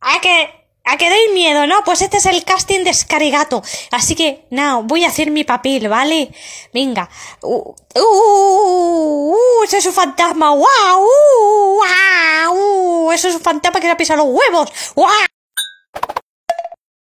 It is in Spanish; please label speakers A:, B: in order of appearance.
A: ¿A que, a que deis miedo, ¿no? Pues este es el casting descargato. Así que, no, voy a hacer mi papel, ¿vale? Venga. Uh, uh, uh, uh ese es un fantasma.
B: ¡Wow! ¡Wow! Eso es un fantasma que le ha pisado los huevos. ¡Wow!